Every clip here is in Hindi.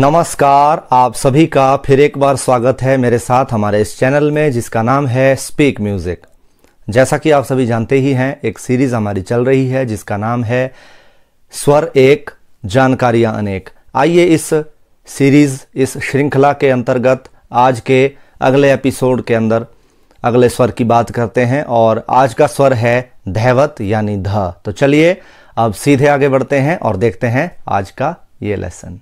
नमस्कार आप सभी का फिर एक बार स्वागत है मेरे साथ हमारे इस चैनल में जिसका नाम है स्पीक म्यूजिक जैसा कि आप सभी जानते ही हैं एक सीरीज हमारी चल रही है जिसका नाम है स्वर एक जानकारियां अनेक आइए इस सीरीज इस श्रृंखला के अंतर्गत आज के अगले एपिसोड के अंदर अगले स्वर की बात करते हैं और आज का स्वर है धैवत यानी ध तो चलिए अब सीधे आगे बढ़ते हैं और देखते हैं आज का ये लेसन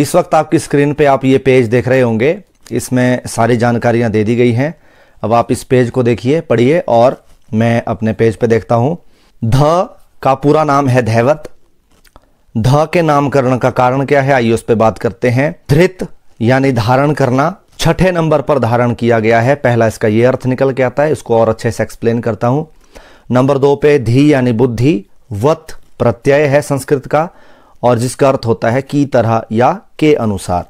इस वक्त आपकी स्क्रीन पे आप ये पेज देख रहे होंगे इसमें सारी जानकारियां दे दी गई हैं अब आप इस पेज को देखिए पढ़िए और मैं अपने पेज पे देखता हूं ध का पूरा नाम है धैवत ध के नामकरण का कारण क्या है आइए उस पर बात करते हैं धृत यानी धारण करना छठे नंबर पर धारण किया गया है पहला इसका ये अर्थ निकल के आता है इसको और अच्छे से एक्सप्लेन करता हूं नंबर दो पे धी यानी बुद्धि वत प्रत्यय है संस्कृत का और जिसका अर्थ होता है की तरह या के अनुसार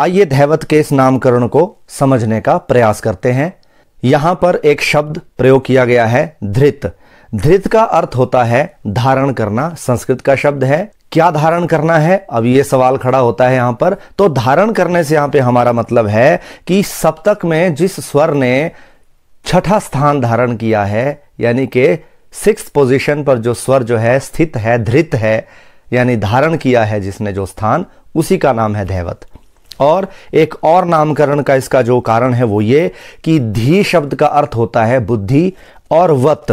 आइए धैवत के इस नामकरण को समझने का प्रयास करते हैं यहां पर एक शब्द प्रयोग किया गया है धृत धृत का अर्थ होता है धारण करना संस्कृत का शब्द है क्या धारण करना है अब ये सवाल खड़ा होता है यहां पर तो धारण करने से यहां पे हमारा मतलब है कि सप्तक में जिस स्वर ने छठा स्थान धारण किया है यानी कि सिक्स पोजीशन पर जो स्वर जो है स्थित है धृत है यानी धारण किया है जिसने जो स्थान उसी का नाम है धैवत और एक और नामकरण का इसका जो कारण है वो ये कि धी शब्द का अर्थ होता है बुद्धि और वत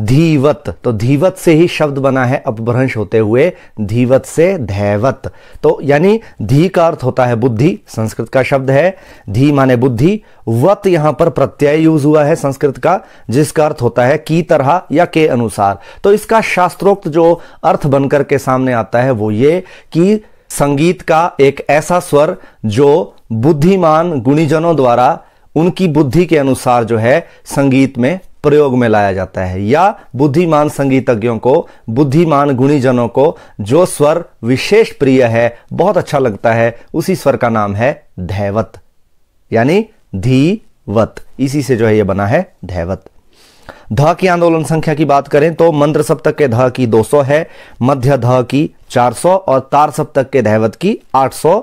धीवत तो धीवत से ही शब्द बना है अपभ्रंश होते हुए धीवत से धैवत तो यानी धी का अर्थ होता है बुद्धि संस्कृत का शब्द है धी माने बुद्धि वत यहां पर प्रत्यय यूज हुआ है संस्कृत का जिसका अर्थ होता है की तरह या के अनुसार तो इसका शास्त्रोक्त जो अर्थ बनकर के सामने आता है वो ये कि संगीत का एक ऐसा स्वर जो बुद्धिमान गुणीजनों द्वारा उनकी बुद्धि के अनुसार जो है संगीत में प्रयोग में लाया जाता है या बुद्धिमान संगीतज्ञों को बुद्धिमान गुणीजनों को जो स्वर विशेष प्रिय है बहुत अच्छा लगता है उसी स्वर का नाम है धैवत यानी धीवत इसी से जो है ये बना है धैवत ध की आंदोलन संख्या की बात करें तो मंत्र सप्तक के ध की 200 है मध्य ध की 400 और तार सप्तक के धैवत की 800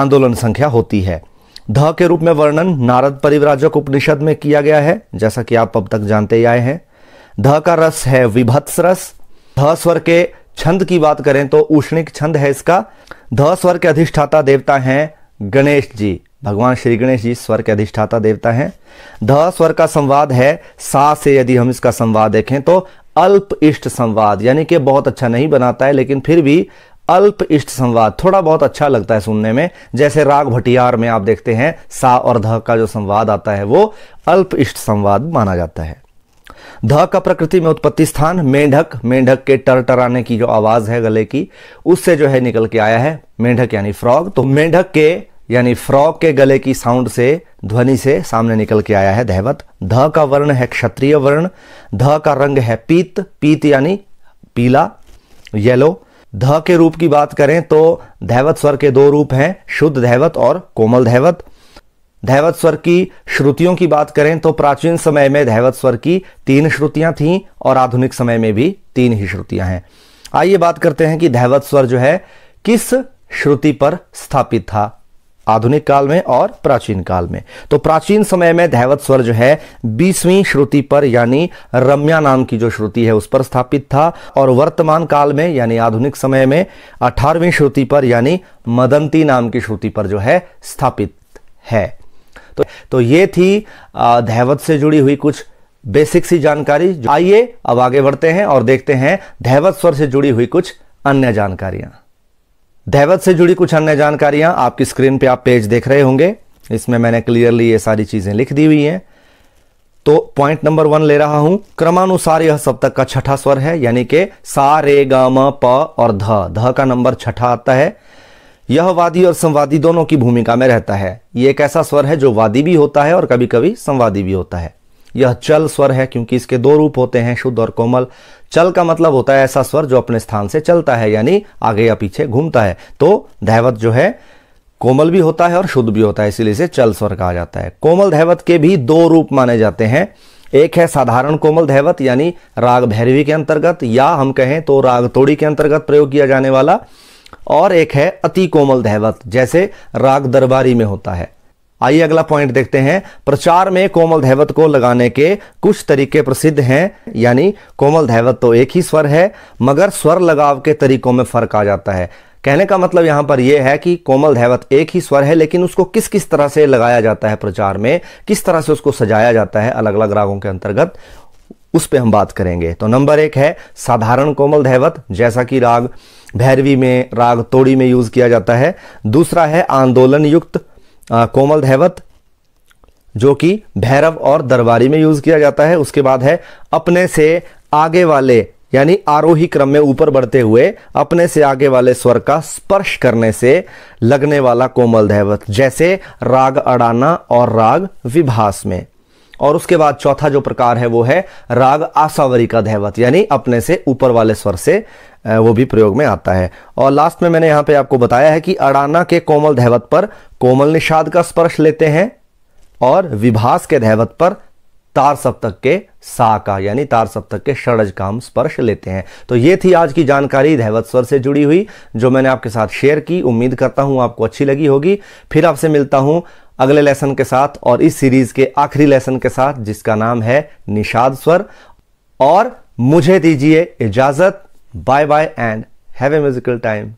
आंदोलन संख्या होती है ध के रूप में वर्णन नारद परिवराजक उपनिषद में किया गया है जैसा कि आप अब तक जानते ही आए हैं ध का रस है विभत्स रस ध स्वर के छंद की बात करें तो उष्णिक छंद है इसका ध स्वर के अधिष्ठाता देवता हैं गणेश जी भगवान श्री गणेश जी स्वर के अधिष्ठाता देवता हैं ध स्वर का संवाद है सा से यदि हम इसका संवाद देखें तो अल्प इष्ट संवाद यानी कि बहुत अच्छा नहीं बनाता है लेकिन फिर भी अल्प इष्ट संवाद थोड़ा बहुत अच्छा लगता है सुनने में जैसे राग भटियार में आप देखते हैं सा और ध का जो संवाद आता है वो अल्प इष्ट संवाद माना जाता है ध का प्रकृति में उत्पत्ति स्थान मेंढक मेंढक के टर टराने की जो आवाज है गले की उससे जो है निकल के आया है मेंढक यानी फ्रॉग तो मेंढक के यानी फ्रॉग के गले की साउंड से ध्वनि से सामने निकल के आया है धैवत ध का वर्ण है क्षत्रिय वर्ण ध का रंग है पीत पीत यानी पीला येलो ध के रूप की बात करें तो धैवत स्वर के दो रूप हैं शुद्ध धैवत और कोमल धैवत धैवत स्वर की श्रुतियों की बात करें तो प्राचीन समय में धैवत स्वर की तीन श्रुतियां थीं और आधुनिक समय में भी तीन ही श्रुतियां हैं आइए बात करते हैं कि धैवत स्वर जो है किस श्रुति पर स्थापित था आधुनिक काल में और प्राचीन काल में तो प्राचीन समय में धैवत स्वर जो है बीसवीं श्रुति पर यानी रम्या नाम की जो श्रुति है उस पर स्थापित था और वर्तमान काल में यानी आधुनिक समय में अठारहवीं श्रुति पर यानी मदंती नाम की श्रुति पर जो है स्थापित है तो, तो ये थी धैवत से जुड़ी हुई कुछ बेसिक सी जानकारी आइए अब आगे बढ़ते हैं और देखते हैं धैवत स्वर से जुड़ी हुई कुछ अन्य जानकारियां धैवत से जुड़ी कुछ अन्य जानकारियां आपकी स्क्रीन पे आप पेज देख रहे होंगे इसमें मैंने क्लियरली ये सारी चीज़ें लिख दी हुई हैं तो पॉइंट नंबर वन ले रहा हूं क्रमानुसार यह सप्तक का छठा स्वर है यानी कि सा रे ग प और ध ध का नंबर छठा आता है यह वादी और संवादी दोनों की भूमिका में रहता है यह एक ऐसा स्वर है जो वादी भी होता है और कभी कभी संवादी भी होता है यह चल स्वर है क्योंकि इसके दो रूप होते हैं शुद्ध और कोमल चल का मतलब होता है ऐसा स्वर जो अपने स्थान से चलता है यानी आगे या पीछे घूमता है तो धैवत जो है कोमल भी होता है और शुद्ध भी होता है इसीलिए इसे चल स्वर कहा जाता है कोमल धैवत के भी दो रूप माने जाते हैं एक है साधारण कोमल धैवत यानी राग भैरवी के अंतर्गत या हम कहें तो राग तोड़ी के अंतर्गत प्रयोग किया जाने वाला और एक है अति कोमल धैवत जैसे राग दरबारी में होता है आइए अगला पॉइंट देखते हैं प्रचार में कोमल धैवत को लगाने के कुछ तरीके प्रसिद्ध हैं यानी कोमल धैवत तो एक ही स्वर है मगर स्वर लगाव के तरीकों में फर्क आ जाता है कहने का मतलब यहां पर यह है कि कोमल धैवत एक ही स्वर है लेकिन उसको किस किस तरह से लगाया जाता है प्रचार में किस तरह से उसको सजाया जाता है अलग अलग रागों के अंतर्गत उस पर हम बात करेंगे तो नंबर एक है साधारण कोमल धैवत जैसा कि राग भैरवी में राग तोड़ी में यूज किया जाता है दूसरा है आंदोलन युक्त कोमल धैवत जो कि भैरव और दरबारी में यूज़ किया जाता है उसके बाद है अपने से आगे वाले यानी आरोही क्रम में ऊपर बढ़ते हुए अपने से आगे वाले स्वर का स्पर्श करने से लगने वाला कोमल धैवत जैसे राग अड़ाना और राग विभास में और उसके बाद चौथा जो प्रकार है वो है राग आसावरी का धैवत यानी अपने से ऊपर वाले स्वर से वो भी प्रयोग में आता है और लास्ट में मैंने यहां पे आपको बताया है कि अड़ाना के कोमल धैवत पर कोमल निषाद का स्पर्श लेते हैं और विभास के धैवत पर तार सप्तक के सा का यानी तार सप्तक के षडज का हम स्पर्श लेते हैं तो ये थी आज की जानकारी धैवत स्वर से जुड़ी हुई जो मैंने आपके साथ शेयर की उम्मीद करता हूं आपको अच्छी लगी होगी फिर आपसे मिलता हूं अगले लेसन के साथ और इस सीरीज के आखिरी लेसन के साथ जिसका नाम है निषाद स्वर और मुझे दीजिए इजाजत bye bye and have a musical time